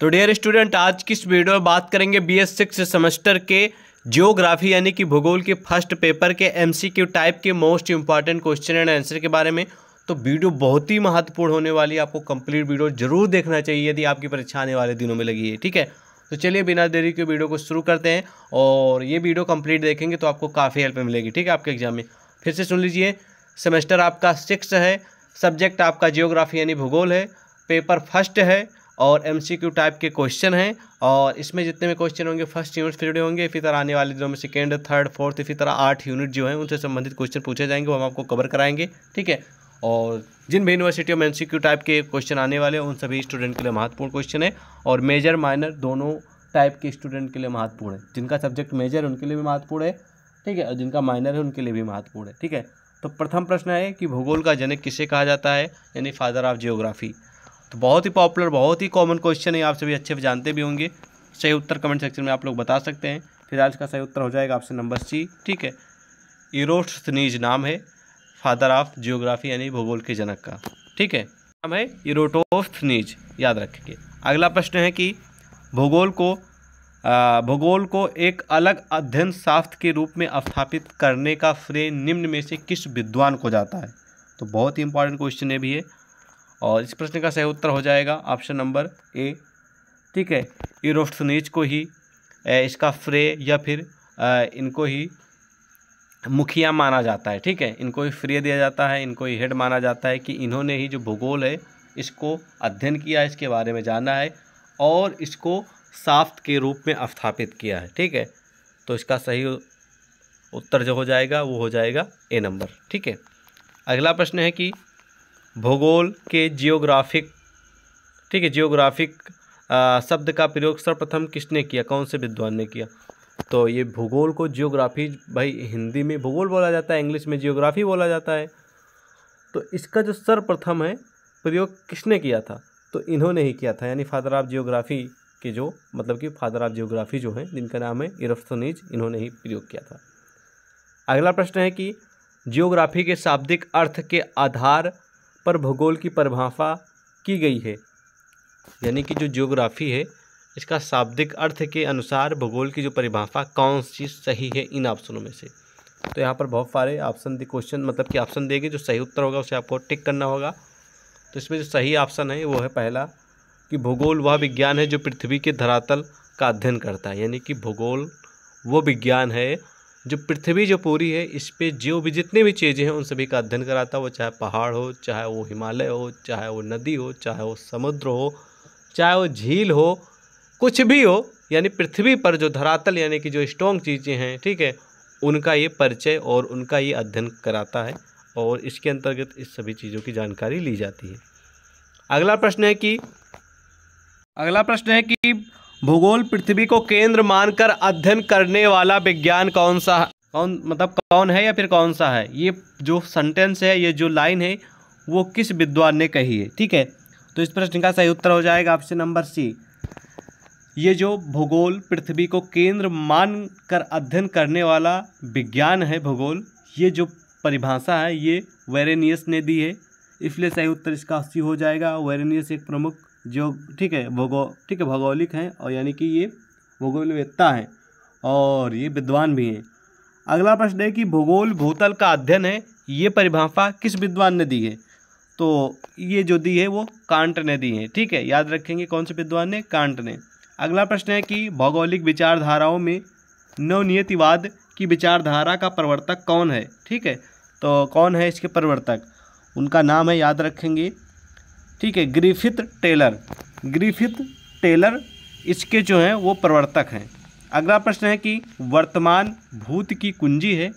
तो dear student आज की इस वीडियो में बात करेंगे बी एस सिक्स सेमेस्टर के जियोग्राफी यानी कि भूगोल के फर्स्ट पेपर के क्यू टाइप के most important question and answer के बारे में तो वीडियो बहुत ही महत्वपूर्ण होने वाली है आपको कंप्लीट वीडियो जरूर देखना चाहिए यदि आपकी परीक्षा आने वाले दिनों में लगी है ठीक है तो चलिए बिना देरी के वीडियो को शुरू करते हैं और ये वीडियो कंप्लीट देखेंगे तो आपको काफ़ी हेल्प मिलेगी ठीक है आपके एग्जाम में फिर से सुन लीजिए सेमेस्टर आपका सिक्स है सब्जेक्ट आपका जियोग्राफी यानी भूगोल है पेपर फर्स्ट है और एमसीक्यू टाइप के क्वेश्चन हैं और इसमें जितने भी क्वेश्चन होंगे फर्स्ट यूनिट फिर जुड़े होंगे इसी तरह आने वाले दिनों में सेकेंड थर्ड फोर्थ इसी तरह आठ यूनिट जो हैं उनसे संबंधित क्वेश्चन पूछे जाएंगे वो हम आपको कवर कराएंगे ठीक है और जिन भी यूनिवर्सिटियों में एम टाइप के क्वेश्चन आने वाले हैं उन सभी स्टूडेंट के लिए महत्वपूर्ण क्वेश्चन है और मेजर माइनर दोनों टाइप के स्टूडेंट के लिए महत्वपूर्ण है जिनका सब्जेक्ट मेजर है उनके लिए भी महत्वपूर्ण है ठीक है और जिनका माइनर है उनके लिए भी महत्वपूर्ण है ठीक है तो प्रथम प्रश्न है कि भूगोल का जनक किसे कहा जाता है यानी फादर ऑफ जियोग्राफी तो बहुत ही पॉपुलर बहुत ही कॉमन क्वेश्चन है आप सभी अच्छे से जानते भी होंगे सही उत्तर कमेंट सेक्शन में आप लोग बता सकते हैं फिलहाल इसका सही उत्तर हो जाएगा ऑप्शन नंबर सी ठीक है इरोटनीज नाम है फादर ऑफ जियोग्राफी यानी भूगोल के जनक का ठीक है नाम है इरोटोफनीज याद रखेंगे अगला प्रश्न है कि भूगोल को भूगोल को एक अलग अध्ययन शास्त्र के रूप में स्थापित करने का श्रेय निम्न में से किस विद्वान को जाता है तो बहुत ही इंपॉर्टेंट क्वेश्चन है भी है और इस प्रश्न का सही उत्तर हो जाएगा ऑप्शन नंबर ए ठीक है इरोफ्थनीज को ही इसका फ्रे या फिर इनको ही मुखिया माना जाता है ठीक है इनको ही फ्रे दिया जाता है इनको ही हेड माना जाता है कि इन्होंने ही जो भूगोल है इसको अध्ययन किया है इसके बारे में जाना है और इसको साफ्ट के रूप में स्थापित किया है ठीक है तो इसका सही उत्तर जो हो जाएगा वो हो जाएगा ए नंबर ठीक है अगला प्रश्न है कि भूगोल के जियोग्राफिक ठीक है जियोग्राफिक शब्द का प्रयोग सर्वप्रथम किसने किया कौन से विद्वान ने किया तो ये भूगोल को जियोग्राफी भाई हिंदी में भूगोल बोला जाता है इंग्लिश में जियोग्राफी बोला जाता है तो इसका जो सर्वप्रथम है प्रयोग किसने किया था तो इन्होंने ही किया था यानी फादर ऑफ जियोग्राफी के जो मतलब कि फादर ऑफ जियोग्राफी जो हैं जिनका नाम है इरफ्तनीज इन्होंने ही प्रयोग किया था अगला प्रश्न है कि जियोग्राफी के शाब्दिक अर्थ के आधार पर भूगोल की परिभाषा की गई है यानी कि जो जियोग्राफी है इसका शाब्दिक अर्थ के अनुसार भूगोल की जो परिभाषा कौन सी सही है इन ऑप्शनों में से तो यहाँ पर बहुत सारे ऑप्शन दे क्वेश्चन मतलब कि ऑप्शन देगी जो सही उत्तर होगा उसे आपको टिक करना होगा तो इसमें जो सही ऑप्शन है वो है पहला कि भूगोल वह विज्ञान है जो पृथ्वी के धरातल का अध्ययन करता है यानी कि भूगोल वो विज्ञान है जो पृथ्वी जो पूरी है इस पर जो भी जितने भी चीज़ें हैं उन सभी का अध्ययन कराता है वो चाहे पहाड़ हो चाहे वो हिमालय हो चाहे वो नदी हो चाहे वो समुद्र हो चाहे वो झील हो कुछ भी हो यानी पृथ्वी पर जो धरातल यानी कि जो स्ट्रॉन्ग चीज़ें हैं ठीक है उनका ये परिचय और उनका ये अध्ययन कराता है और इसके अंतर्गत इस सभी चीज़ों की जानकारी ली जाती है अगला प्रश्न है कि अगला प्रश्न है कि भूगोल पृथ्वी को केंद्र मानकर अध्ययन करने वाला विज्ञान कौन सा कौन मतलब कौन है या फिर कौन सा है ये जो सेंटेंस है ये जो लाइन है वो किस विद्वान ने कही है ठीक है तो इस प्रश्न का सही उत्तर हो जाएगा ऑप्शन नंबर सी ये जो भूगोल पृथ्वी को केंद्र मान कर अध्ययन करने वाला विज्ञान है भूगोल ये जो परिभाषा है ये वेरेनियस ने दी है इसलिए सही उत्तर इसका सी हो जाएगा वेरेनियस एक प्रमुख जो ठीक है भौगो ठीक है भौगोलिक हैं और यानी कि ये भूगोलवेत्ता हैं और ये विद्वान भी हैं अगला प्रश्न है कि भूगोल भूतल का अध्ययन है ये परिभाषा किस विद्वान ने दी है तो ये जो दी है वो कांट ने दी है ठीक है याद रखेंगे कौन से विद्वान ने कांट ने अगला प्रश्न है कि भौगोलिक विचारधाराओं में नवनियतिवाद की विचारधारा का प्रवर्तक कौन है ठीक है तो कौन है इसके प्रवर्तक उनका नाम है याद रखेंगे ठीक है ग्रीफित टेलर ग्रीफित टेलर इसके जो हैं वो प्रवर्तक हैं अगला प्रश्न है कि वर्तमान भूत की कुंजी है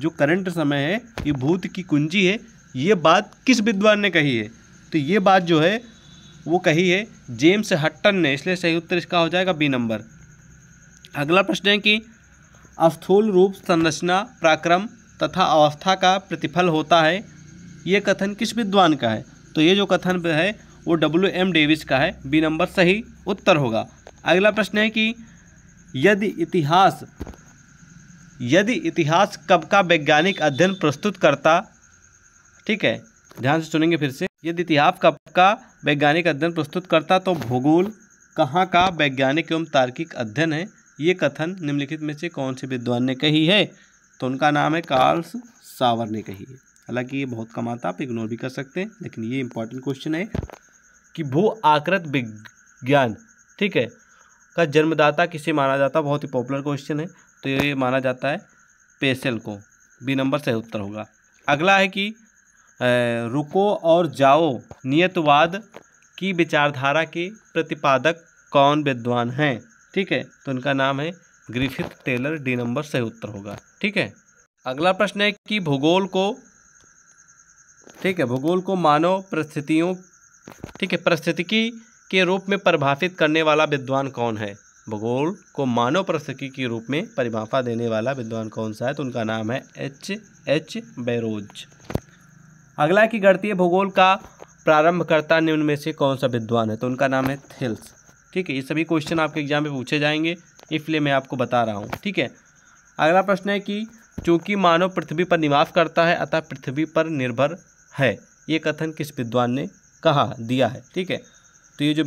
जो करंट समय है ये भूत की कुंजी है ये बात किस विद्वान ने कही है तो ये बात जो है वो कही है जेम्स हट्टन ने इसलिए सही उत्तर इसका हो जाएगा बी नंबर अगला प्रश्न है कि अस्थूल रूप संरचना प्राक्रम तथा अवस्था का प्रतिफल होता है ये कथन किस विद्वान का है तो ये जो कथन है वो डब्ल्यू एम डेविस का है बी नंबर सही उत्तर होगा अगला प्रश्न है कि यदि इतिहास यदि इतिहास कब का वैज्ञानिक अध्ययन प्रस्तुत करता ठीक है ध्यान से सुनेंगे फिर से यदि इतिहास कब का वैज्ञानिक अध्ययन प्रस्तुत करता तो भूगोल कहाँ का वैज्ञानिक एवं तार्किक अध्ययन है ये कथन निम्नलिखित में से कौन से विद्वान ने कही है तो उनका नाम है कार्ल्स सावर ने कही है हालांकि ये बहुत कम आता आप इग्नोर भी कर सकते हैं लेकिन ये इंपॉर्टेंट क्वेश्चन है कि भू आकृत विज्ञान ठीक है का जन्मदाता किसे माना जाता बहुत ही पॉपुलर क्वेश्चन है तो ये माना जाता है पेसल को बी नंबर सही उत्तर होगा अगला है कि रुको और जाओ नियतवाद की विचारधारा के प्रतिपादक कौन विद्वान हैं ठीक है तो उनका नाम है ग्रिफिथ टेलर डी नंबर सही उत्तर होगा ठीक है अगला प्रश्न है कि भूगोल को ठीक है भूगोल को मानव परिस्थितियों ठीक है परिस्थितिकी के रूप में परिभाषित करने वाला विद्वान कौन है भूगोल को मानव परिस्थिति के रूप में परिभाषा देने वाला विद्वान कौन सा है तो उनका नाम है एच एच बैरोज अगला की है भूगोल का प्रारंभकर्ता निम्न में से कौन सा विद्वान है तो उनका नाम है थिल्स ठीक है ये सभी क्वेश्चन आपके एग्जाम में पूछे जाएंगे इसलिए मैं आपको बता रहा हूँ ठीक है अगला प्रश्न है कि चूँकि मानव पृथ्वी पर निवास करता है अतः पृथ्वी पर निर्भर है ये कथन किस विद्वान ने कहा दिया है ठीक है तो ये जो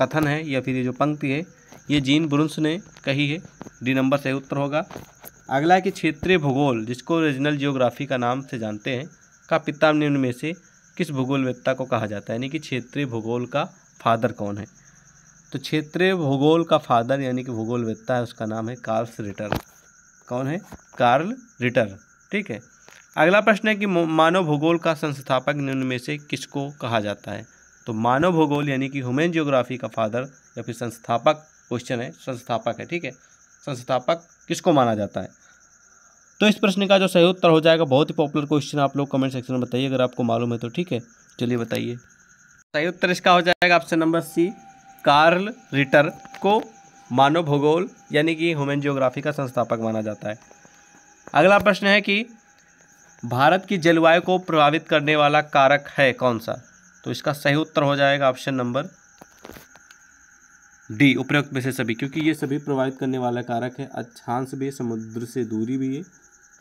कथन है या फिर ये जो पंक्ति है ये जीन ब्रुंस ने कही है डी नंबर सही उत्तर होगा अगला है कि क्षेत्रीय भूगोल जिसको रीजनल जियोग्राफी का नाम से जानते हैं का पिता निम्न में से किस भूगोलवेत्ता को कहा जाता है यानी कि क्षेत्रीय भूगोल का फादर कौन है तो क्षेत्रीय भूगोल का फादर यानी कि भूगोलवेत्ता है उसका नाम है कार्ल्स रिटर्न कौन है कार्ल रिटर ठीक है अगला प्रश्न है कि मानव भूगोल का संस्थापक निम्न में से किसको कहा जाता है तो मानव भूगोल यानी कि ह्यूमन जियोग्राफी का फादर या फिर संस्थापक क्वेश्चन है संस्थापक है ठीक है संस्थापक किसको माना जाता है तो इस प्रश्न का जो सही उत्तर हो जाएगा बहुत ही पॉपुलर क्वेश्चन आप लोग कमेंट सेक्शन में बताइए अगर आपको मालूम है तो ठीक है चलिए बताइए सही उत्तर इसका हो जाएगा option number C Carl Ritter को मानव भूगोल यानी कि ह्यूमन जियोग्राफी का संस्थापक माना जाता है अगला प्रश्न है कि भारत की जलवायु को प्रभावित करने वाला कारक है कौन सा तो इसका सही उत्तर हो जाएगा ऑप्शन नंबर डी उपयुक्त में से सभी क्योंकि ये सभी प्रभावित करने वाला कारक है अच्छांश भी समुद्र से दूरी भी है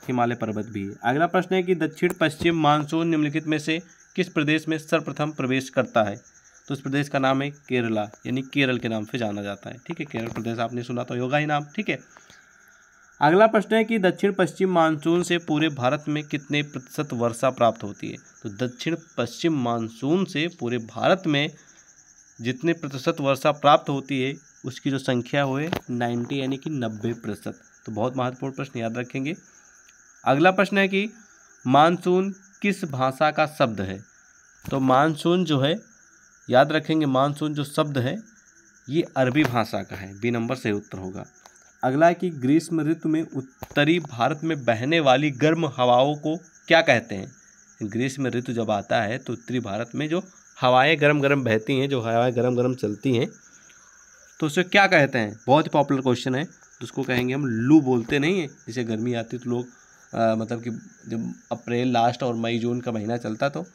हिमालय पर्वत भी है अगला प्रश्न है कि दक्षिण पश्चिम मानसून निम्नलिखित में से किस प्रदेश में सर्वप्रथम प्रवेश करता है तो इस प्रदेश का नाम है केरला यानी केरल के नाम से जाना जाता है ठीक है केरल प्रदेश आपने सुना तो होगा ही नाम ठीक है अगला प्रश्न है कि दक्षिण पश्चिम मानसून से पूरे भारत में कितने प्रतिशत वर्षा प्राप्त होती है तो दक्षिण पश्चिम मानसून से पूरे भारत में जितने प्रतिशत वर्षा प्राप्त होती है उसकी जो संख्या हुए नाइन्टी यानी कि नब्बे प्रतिशत तो बहुत महत्वपूर्ण प्रश्न याद रखेंगे अगला प्रश्न है कि मानसून किस भाषा का शब्द है तो मानसून जो है याद रखेंगे मानसून जो शब्द है ये अरबी भाषा का है बी नंबर सही उत्तर होगा अगला है कि ग्रीष्म ऋतु में उत्तरी भारत में बहने वाली गर्म हवाओं को क्या कहते हैं ग्रीष्म ऋतु जब आता है तो उत्तरी भारत में जो हवाएं गर्म गर्म बहती हैं जो हवाएं गर्म गर्म चलती हैं तो उसे क्या कहते हैं बहुत ही पॉपुलर क्वेश्चन है उसको कहेंगे हम लू बोलते नहीं हैं जैसे गर्मी आती तो लोग आ, मतलब कि जब अप्रैल लास्ट और मई जून का महीना चलता तो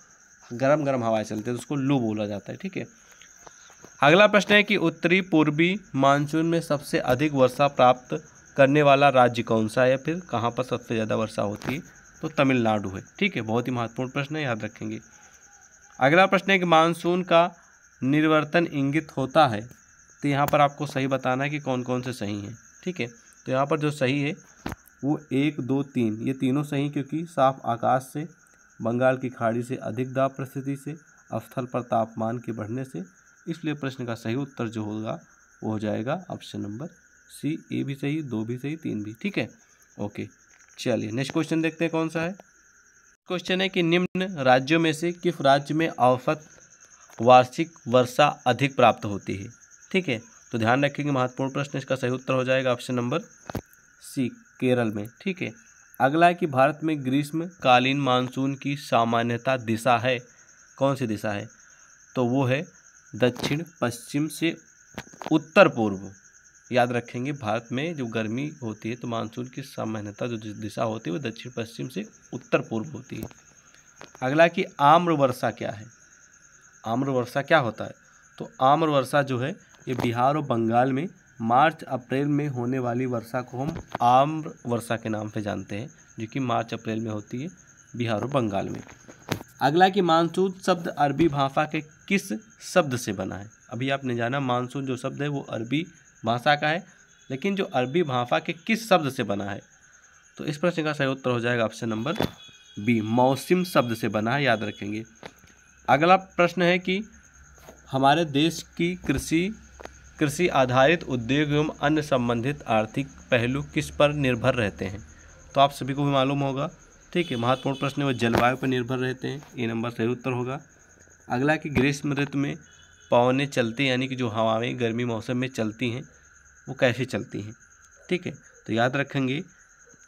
गर्म गर्म हवाएं चलती है तो उसको लू बोला जाता है ठीक है अगला प्रश्न है कि उत्तरी पूर्वी मानसून में सबसे अधिक वर्षा प्राप्त करने वाला राज्य कौन सा है या फिर कहाँ पर सबसे ज़्यादा वर्षा होती है तो तमिलनाडु है ठीक है बहुत ही महत्वपूर्ण प्रश्न है याद रखेंगे अगला प्रश्न है कि मानसून का निर्वर्तन इंगित होता है तो यहाँ पर आपको सही बताना है कि कौन कौन से सही हैं ठीक है तो यहाँ पर जो सही है वो एक दो तीन ये तीनों सही क्योंकि साफ आकाश से बंगाल की खाड़ी से अधिक दाब परिस्थिति से अवस्थल पर तापमान के बढ़ने से इसलिए प्रश्न का सही उत्तर जो होगा वो हो जाएगा ऑप्शन नंबर सी ए भी सही दो भी सही तीन भी ठीक है ओके चलिए नेक्स्ट क्वेश्चन देखते हैं कौन सा है क्वेश्चन है कि निम्न राज्यों में से किस राज्य में औसत वार्षिक वर्षा अधिक प्राप्त होती है ठीक है तो ध्यान रखेंगे महत्वपूर्ण प्रश्न इसका सही उत्तर हो जाएगा ऑप्शन नंबर सी केरल में ठीक है अगला है कि भारत में ग्रीष्मकालीन मानसून की सामान्यता दिशा है कौन सी दिशा है तो वो है दक्षिण पश्चिम से उत्तर पूर्व याद रखेंगे भारत में जो गर्मी होती है तो मानसून की सामान्यता जो दिशा होती है वो दक्षिण पश्चिम से उत्तर पूर्व होती है अगला कि आम्र वर्षा क्या है आम्र वर्षा क्या होता है तो आम्र वर्षा जो है ये बिहार और बंगाल में मार्च अप्रैल में होने वाली वर्षा को हम आम वर्षा के नाम से जानते हैं जो कि मार्च अप्रैल में होती है बिहार और बंगाल में अगला कि मानसून शब्द अरबी भाषा के किस शब्द से बना है अभी आपने जाना मानसून जो शब्द है वो अरबी भाषा का है लेकिन जो अरबी भाषा के किस शब्द से बना है तो इस प्रश्न का सही उत्तर हो जाएगा ऑप्शन नंबर बी मौसम शब्द से बना है याद रखेंगे अगला प्रश्न है कि हमारे देश की कृषि कृषि आधारित उद्योग एवं अन्य संबंधित आर्थिक पहलू किस पर निर्भर रहते हैं तो आप सभी को भी मालूम होगा ठीक है महत्वपूर्ण प्रश्न है वो जलवायु पर निर्भर रहते हैं ये नंबर सही उत्तर होगा अगला कि ग्रीष्म ऋतु में पवने चलते यानी कि जो हवाएं गर्मी मौसम में चलती हैं वो कैसे चलती हैं ठीक है तो याद रखेंगे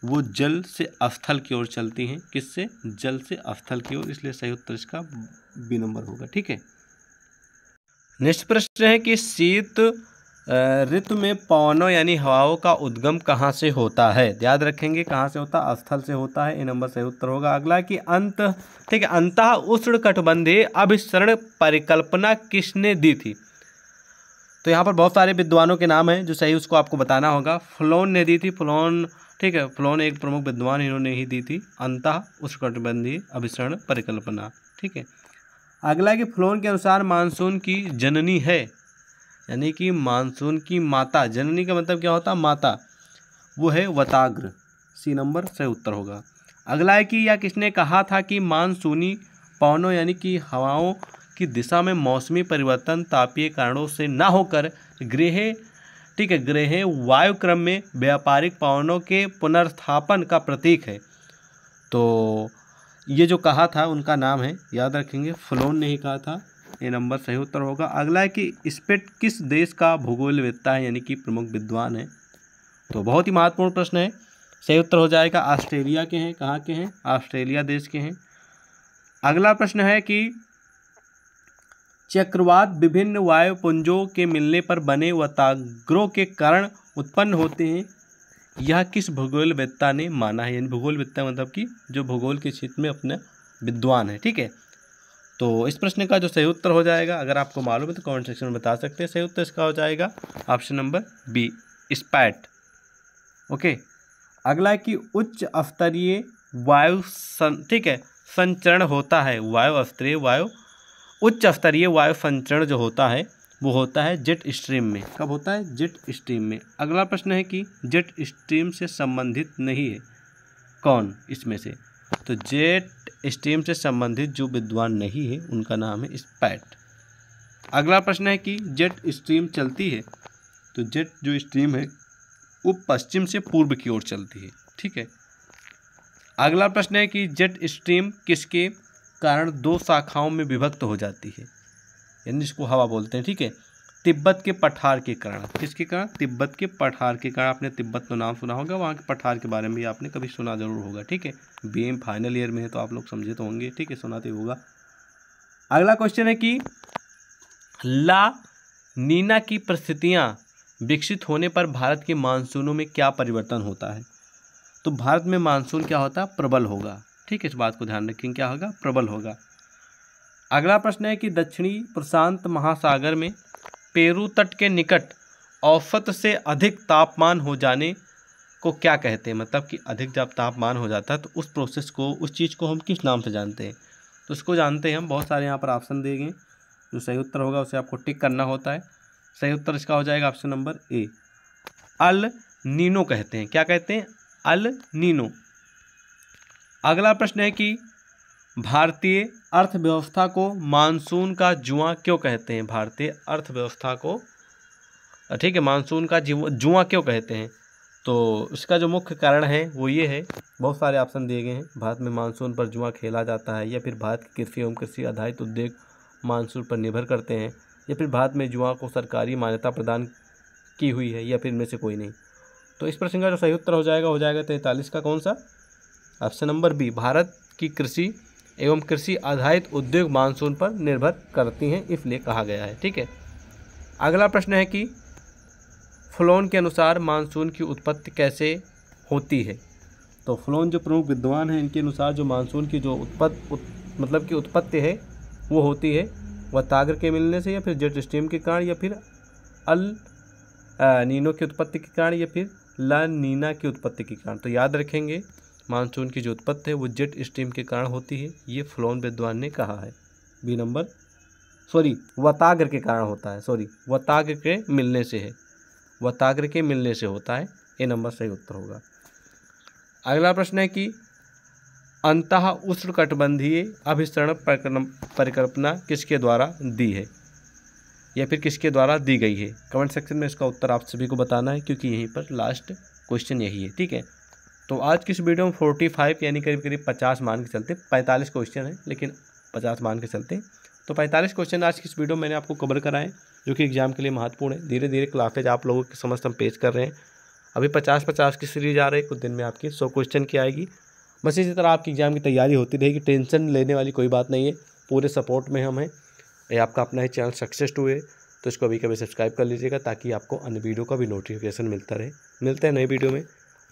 वो जल से अस्थल की ओर चलती हैं किससे जल से अस्थल की ओर इसलिए सही उत्तर इसका बी नंबर होगा ठीक है नेक्स्ट प्रश्न है कि शीत ऋतु में पवनों यानी हवाओं का उद्गम कहाँ से होता है याद रखेंगे कहाँ से होता स्थल से होता है ये नंबर से उत्तर होगा अगला कि अंत ठीक है अंत उष्ण कटबंधीय अभिसरण परिकल्पना किसने दी थी तो यहाँ पर बहुत सारे विद्वानों के नाम हैं जो सही उसको आपको बताना होगा फ्लोन ने दी थी फ्लोन ठीक है फ्लोन एक प्रमुख विद्वान इन्होंने ही दी थी अंत उष्ण कटबंधी अभिसरण परिकल्पना ठीक है अगला कि फ्लोन के अनुसार मानसून की जननी है यानी कि मानसून की माता जननी का मतलब क्या होता माता वो है वताग्र सी नंबर से उत्तर होगा अगला है कि या किसने कहा था कि मानसूनी पवनों यानी कि हवाओं की दिशा में मौसमी परिवर्तन तापीय कारणों से ना होकर गृह ठीक है ग्रह वायु क्रम में व्यापारिक पवनों के पुनर्स्थापन का प्रतीक है तो ये जो कहा था उनका नाम है याद रखेंगे फलोन ने ही कहा था ये नंबर सही उत्तर होगा अगला है कि स्पेट किस देश का भूगोलवेत्ता है यानी कि प्रमुख विद्वान है तो बहुत ही महत्वपूर्ण प्रश्न है सही उत्तर हो जाएगा ऑस्ट्रेलिया के हैं कहाँ के हैं ऑस्ट्रेलिया देश के हैं अगला प्रश्न है कि चक्रवात विभिन्न वायुपुंजों के मिलने पर बने वताग्रों के कारण उत्पन्न होते हैं यह किस भूगोल वेत्ता ने माना है यानी भूगोल वेत्ता मतलब कि जो भूगोल के क्षेत्र में अपने विद्वान है ठीक है तो इस प्रश्न का जो सही उत्तर हो जाएगा अगर आपको मालूम है तो कमेंट सेक्शन में बता सकते हैं सही उत्तर इसका हो जाएगा ऑप्शन नंबर बी स्पैट ओके अगला कि उच्च स्तरीय वायु सं ठीक है संचरण होता है वायु स्तरीय वायु उच्च स्तरीय वायु संचरण जो होता है वो होता है जेट स्ट्रीम में कब होता है जेट स्ट्रीम में अगला प्रश्न है कि जेट स्ट्रीम से संबंधित नहीं है कौन इसमें से तो जेट स्ट्रीम से संबंधित जो विद्वान नहीं है उनका नाम है स्पैट अगला प्रश्न है कि जेट स्ट्रीम चलती है तो जेट जो स्ट्रीम है वो पश्चिम से पूर्व की ओर चलती है ठीक है अगला प्रश्न है कि जेट स्ट्रीम किसके कारण दो शाखाओं में विभक्त हो जाती है यानी जिसको हवा बोलते हैं ठीक है तिब्बत के पठार के कारण किसके कारण तिब्बत के पठार के कारण आपने तिब्बत का नाम सुना होगा वहाँ के पठार के बारे में भी आपने कभी सुना जरूर होगा ठीक है बी एम फाइनल ईयर में है तो आप लोग समझे तो होंगे ठीक है सुनाते होगा अगला क्वेश्चन है कि ला नीना की परिस्थितियाँ विकसित होने पर भारत के मानसूनों में क्या परिवर्तन होता है तो भारत में मानसून क्या होता है प्रबल होगा ठीक है इस बात को ध्यान रखें क्या होगा प्रबल होगा अगला प्रश्न है कि दक्षिणी प्रशांत महासागर में पेरू तट के निकट औसत से अधिक तापमान हो जाने को क्या कहते हैं मतलब कि अधिक जब तापमान हो जाता है तो उस प्रोसेस को उस चीज़ को हम किस नाम से जानते हैं तो उसको जानते हैं हम बहुत सारे यहाँ पर ऑप्शन दिए गए जो सही उत्तर होगा उसे आपको टिक करना होता है सही उत्तर इसका हो जाएगा option number A el nino कहते हैं क्या कहते हैं अल नीनो अगला प्रश्न है कि भारतीय अर्थव्यवस्था को मानसून का जुआ क्यों कहते हैं भारतीय अर्थव्यवस्था को ठीक है मानसून का जुआ क्यों कहते हैं तो इसका जो मुख्य कारण है वो ये है बहुत सारे ऑप्शन दिए गए हैं भारत में मानसून पर जुआ खेला जाता है या फिर भारत की कृषि एवं कृषि आधारित उद्योग मानसून पर निर्भर करते हैं या फिर भारत में जुआ को सरकारी मान्यता प्रदान की हुई है या फिर इनमें से कोई नहीं तो इस प्रश्न का जो सही उत्तर हो जाएगा हो जाएगा तैंतालीस का कौन सा ऑप्शन नंबर बी भारत की कृषि एवं कृषि आधारित उद्योग मानसून पर निर्भर करती हैं इसलिए कहा गया है ठीक है अगला प्रश्न है कि फ्लोन के अनुसार मानसून की उत्पत्ति कैसे होती है तो फ्लोन जो प्रमुख विद्वान हैं इनके अनुसार जो मानसून की जो उत्पत्त उत, मतलब कि उत्पत्ति है वो होती है वह तागर के मिलने से या फिर जेट स्टीम के कारण या फिर अल नीनो की उत्पत्ति के कारण या फिर ला नीना की उत्पत्ति के कारण तो याद रखेंगे मानसून की जो उत्पत्ति है वो जेट स्ट्रीम के कारण होती है ये फ्लोन विद्वान ने कहा है बी नंबर सॉरी वताग्र के कारण होता है सॉरी वताग्र के मिलने से है वताग्र के मिलने से होता है ये नंबर सही उत्तर होगा अगला प्रश्न है कि अंत उष्ण कटबंधीय अभिसरण परिकल्पना किसके द्वारा दी है या फिर किसके द्वारा दी गई है कमेंट सेक्शन में इसका उत्तर आप सभी को बताना है क्योंकि यहीं पर लास्ट क्वेश्चन यही है ठीक है तो आज की इस वीडियो में फोर्टी फाइव यानी करीब करीब पचास मान के चलते पैंतालीस क्वेश्चन है लेकिन पचास मान के चलते तो पैंतालीस क्वेश्चन आज की इस वीडियो में मैंने आपको कवर कराएं जो कि एग्जाम के लिए महत्वपूर्ण है धीरे धीरे क्लासेज आप लोगों के समस्त हम पेश कर रहे हैं अभी पचास पचास की सीरीज आ रही है कुछ दिन में आपकी सौ क्वेश्चन की आएगी बस इसी तरह आपकी एग्ज़ाम की तैयारी होती रहेगी टेंशन लेने वाली कोई बात नहीं है पूरे सपोर्ट में हम हैं ये आपका अपना ही चैनल सक्सेस हुए तो इसको अभी कभी सब्सक्राइब कर लीजिएगा ताकि आपको अन्य वीडियो का भी नोटिफिकेशन मिलता रहे मिलते हैं नए वीडियो में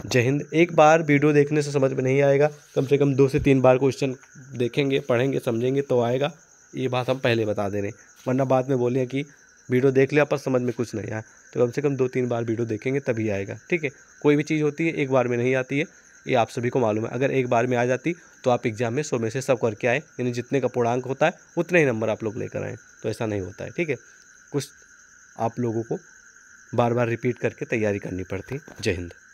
जय हिंद एक बार वीडियो देखने से समझ में नहीं आएगा कम से कम दो से तीन बार क्वेश्चन देखेंगे पढ़ेंगे समझेंगे तो आएगा ये बात हम पहले बता दे रहे हैं वरना बाद में बोलें कि वीडियो देख लिया पर समझ में कुछ नहीं आया तो कम से कम दो तीन बार वीडियो देखेंगे तभी आएगा ठीक है कोई भी चीज़ होती है एक बार में नहीं आती है ये आप सभी को मालूम है अगर एक बार में आ जाती तो आप एग्जाम में सौ में से सब करके आए यानी जितने का पूर्णांक होता है उतने ही नंबर आप लोग लेकर आएँ तो ऐसा नहीं होता है ठीक है कुछ आप लोगों को बार बार रिपीट करके तैयारी करनी पड़ती है जय हिंद